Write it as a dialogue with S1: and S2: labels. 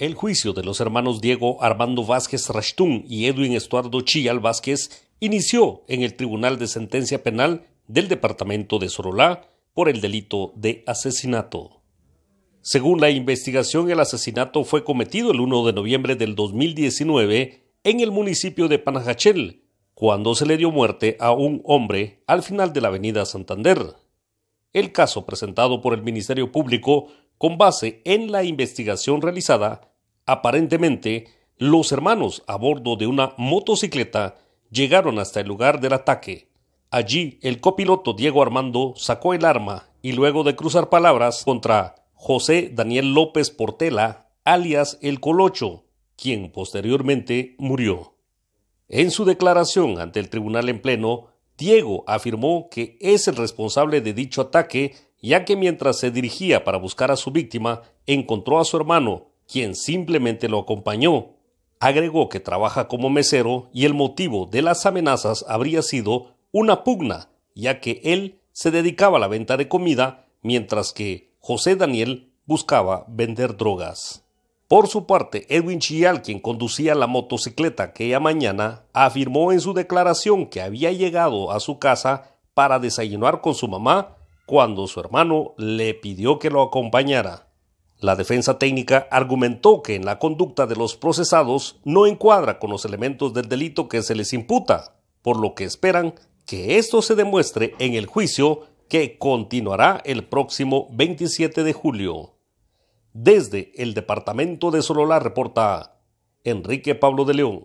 S1: El juicio de los hermanos Diego Armando Vázquez Rashtún y Edwin Estuardo Chial Vázquez inició en el Tribunal de Sentencia Penal del Departamento de Sorolá por el delito de asesinato. Según la investigación, el asesinato fue cometido el 1 de noviembre del 2019 en el municipio de Panajachel, cuando se le dio muerte a un hombre al final de la avenida Santander. El caso presentado por el Ministerio Público, con base en la investigación realizada, Aparentemente, los hermanos a bordo de una motocicleta llegaron hasta el lugar del ataque. Allí, el copiloto Diego Armando sacó el arma y luego de cruzar palabras contra José Daniel López Portela, alias El Colocho, quien posteriormente murió. En su declaración ante el tribunal en pleno, Diego afirmó que es el responsable de dicho ataque, ya que mientras se dirigía para buscar a su víctima, encontró a su hermano, quien simplemente lo acompañó. Agregó que trabaja como mesero y el motivo de las amenazas habría sido una pugna, ya que él se dedicaba a la venta de comida, mientras que José Daniel buscaba vender drogas. Por su parte, Edwin Chial, quien conducía la motocicleta aquella mañana, afirmó en su declaración que había llegado a su casa para desayunar con su mamá cuando su hermano le pidió que lo acompañara. La defensa técnica argumentó que en la conducta de los procesados no encuadra con los elementos del delito que se les imputa, por lo que esperan que esto se demuestre en el juicio que continuará el próximo 27 de julio. Desde el departamento de Sololá reporta Enrique Pablo de León.